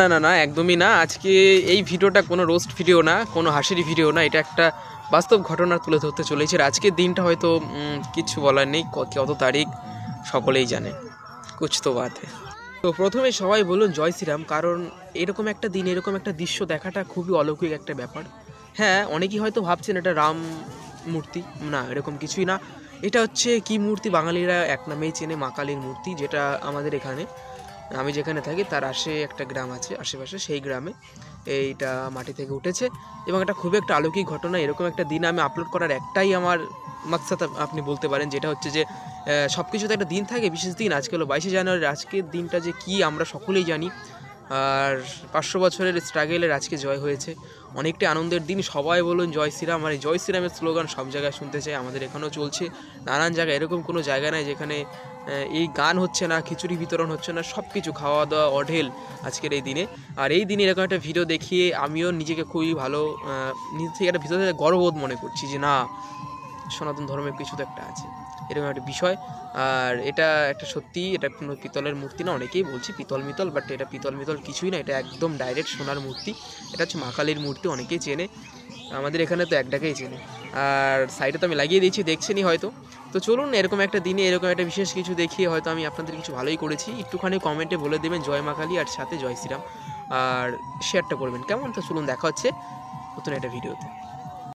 না না না একদমই না আজকে এই ভিডিওটা কোনো রোস্ট ভিডিও না কোনো হাসির ভিডিও না এটা একটা বাস্তব ঘটনা তুলে ধরতে চলেছে আজকের দিনটা হয়তো কিছু বলার নেই কত তারিখ সকলেই জানে কুছ তো বাদে তো প্রথমে সবাই বলুন জয় শ্রীরাম কারণ এরকম একটা দিন এরকম একটা দৃশ্য দেখাটা খুবই অলৌকিক একটা ব্যাপার হ্যাঁ অনেকেই হয়তো ভাবছেন এটা রাম মূর্তি না এরকম কিছুই না এটা হচ্ছে কি মূর্তি বাঙালিরা এক নামেই চেনে মা কালীর মূর্তি যেটা আমাদের এখানে আমি যেখানে থাকি তার আশে একটা গ্রাম আছে আশেপাশে সেই গ্রামে এইটা মাটি থেকে উঠেছে এবং এটা খুব একটা আলৌকিক ঘটনা এরকম একটা দিন আমি আপলোড করার একটাই আমার মাকসাদ আপনি বলতে পারেন যেটা হচ্ছে যে সব কিছুতে একটা দিন থাকে বিশেষ দিন আজকে হলো বাইশে জানুয়ারি আজকের দিনটা যে কি আমরা সকলেই জানি আর পাঁচশো বছরের স্ট্রাগেলের আজকে জয় হয়েছে অনেকটা আনন্দের দিন সবাই বলুন জয় শ্রীরাম আর এই জয় শ্রীরামের স্লোগান সব জায়গায় শুনতে চাই আমাদের এখানেও চলছে নানান জায়গায় এরকম কোনো জায়গা নাই যেখানে এই গান হচ্ছে না খিচুড়ি বিতরণ হচ্ছে না সব কিছু খাওয়া দাওয়া অঢেল আজকের এই দিনে আর এই দিনে এরকম একটা ভিডিও দেখিয়ে আমিও নিজেকে খুবই ভালো নিজে থেকে একটা ভিতরে গর্ববোধ মনে করছি যে না সনাতন ধর্মের কিছু তো একটা আছে এরকম একটা বিষয় আর এটা একটা সত্যি এটা কোনো পিতলের মূর্তি না অনেকেই বলছি পিতল মিতল বাট এটা পিতল মিতল কিছুই না এটা একদম ডাইরেক্ট সোনার মূর্তি এটা হচ্ছে মা কালীর মূর্তি অনেকেই চেনে আমাদের এখানে তো এক ডাকেই চিনি আর সাইডে তো আমি লাগিয়ে দিয়েছি দেখছেনি হয়তো তো চলুন এরকম একটা দিনে এরকম একটা বিশেষ কিছু দেখিয়ে হয়তো আমি আপনাদের কিছু ভালোই করেছি একটুখানি কমেন্টে বলে দেবেন জয় মা কালী আর সাথে জয় শ্রীরাম আর শেয়ারটা করবেন কেমন তো চলুন দেখা হচ্ছে নতুন একটা ভিডিওতে